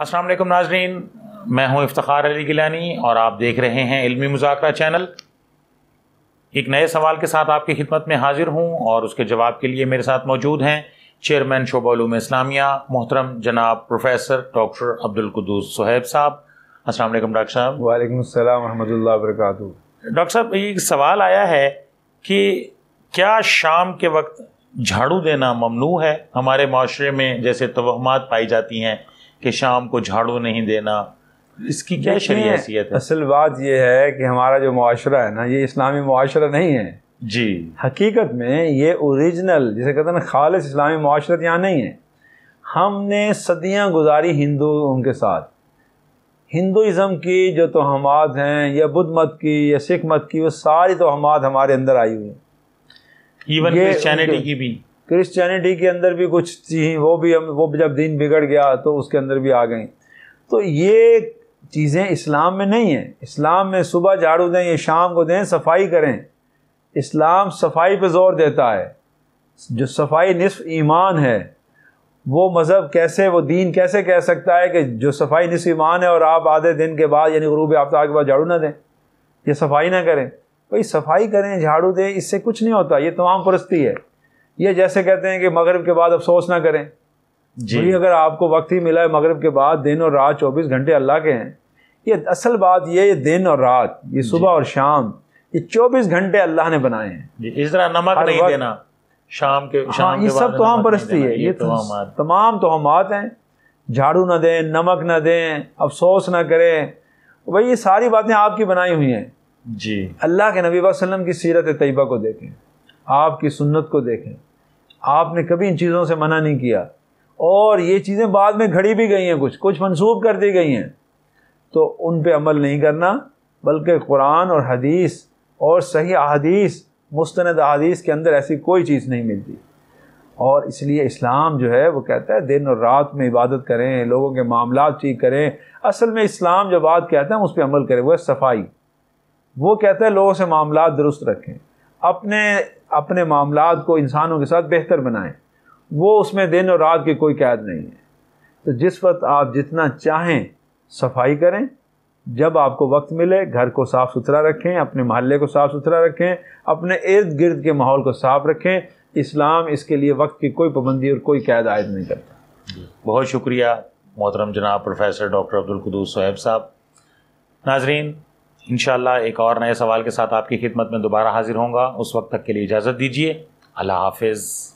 असल वालेकुम नाजरीन मैं हूँ इफ्तार अली गिलानी और आप देख रहे हैं इलमी मुजाकरा चैनल एक नए सवाल के साथ आपकी खिदमत में हाजिर हूँ और उसके जवाब के लिए मेरे साथ मौजूद हैं चेयरमैन शोबालूम इस्लामिया मोहतरम जनाब प्रोफेसर डॉक्टर अब्दुल कुदूस साहब अस्सलाम डॉक्टर साहब वाले अस्सलाम वरहमतुल्लाह डॉक्टर साहब ये सवाल आया है कि क्या शाम के वक्त झाड़ू देना ममनू है हमारे माशरे में जैसे तोहमात पाई जाती हैं कि शाम को झाड़ू नहीं देना इसकी क्या शरीय है असल बात यह है कि हमारा जो माशरा है ना ये इस्लामी माशरा नहीं है जी हकीकत में ये ओरिजिनल जिसे कहते हैं खालिस खालिश इस्लामी माशरत यहाँ नहीं है हमने सदियाँ गुजारी हिंदुओं के साथ हिंदुज़म की जो तोहमात हैं या बुद्ध मत की या सिख मत की वो सारी तोहमात हमारे अंदर आई हुई हैं इवन क्रिश्चियनिटी की भी क्रिश्चियनिटी के अंदर भी कुछ थी वो भी हम वो जब दिन बिगड़ गया तो उसके अंदर भी आ गई तो ये चीज़ें इस्लाम में नहीं हैं इस्लाम में सुबह झाड़ू दें या शाम को दें सफाई करें इस्लाम सफाई पर जोर देता है जो सफाई निसफ ईमान है वो मज़हब कैसे वो दीन कैसे कह सकता है कि जो सफाई निसफ ईमान है और आप आधे दिन के बाद यानी गुरूब आफ्ताब के बाद झाड़ू ना दें या सफाई ना करें भाई सफाई करें झाड़ू दें इससे कुछ नहीं होता ये तमाम परस्ती है ये जैसे कहते हैं कि मगरब के बाद अफसोस ना करें जी तो अगर आपको वक्त ही मिला है मगरब के बाद दिन और रात चौबीस घंटे अल्लाह के हैं ये असल बात ये ये दिन और रात ये सुबह और शाम ये चौबीस घंटे अल्लाह ने बनाए हैं इस तरह नमक नहीं देना शाम के हाँ, शाम हाँ, के ये सब तो हम परस्ती है ये तो तमाम तोहमात हैं झाड़ू ना दें नमक ना दें अफसोस ना करें भाई ये सारी बातें आपकी बनाई हुई हैं जी अल्लाह के नबी वसल्लम की सीरत तयबा को देखें आपकी सुन्नत को देखें आपने कभी इन चीज़ों से मना नहीं किया और ये चीज़ें बाद में घड़ी भी गई हैं कुछ कुछ मनसूब कर दी गई हैं तो उन पे अमल नहीं करना बल्कि कुरान और हदीस और सही अदीस मुस्ंद अदीस के अंदर ऐसी कोई चीज़ नहीं मिलती और इसलिए इस्लाम जो है वो कहता है दिन और रात में इबादत करें लोगों के मामला ठीक करें असल में इस्लाम जो बात कहता है उस पर अमल करें वो है सफाई वो कहता है लोगों से मामला दुरुस्त रखें अपने अपने मामला को इंसानों के साथ बेहतर बनाएं वो उसमें दिन और रात की कोई कैद नहीं है तो जिस वक्त आप जितना चाहें सफाई करें जब आपको वक्त मिले घर को साफ़ सुथरा रखें अपने मोहल्ले को साफ़ सुथरा रखें अपने इर्द गिर्द के माहौल को साफ रखें इस्लाम इसके लिए वक्त की कोई पाबंदी और कोई कैद आयद नहीं करता बहुत शुक्रिया मोहतरम जनाब प्रोफेसर डॉक्टर अब्दुल कदूस सोहेब साहब नाजरीन इन एक और नए सवाल के साथ आपकी खिदमत में दोबारा हाजिर होंगे उस वक्त तक के लिए इजाज़त दीजिए अल्लाह हाफिज़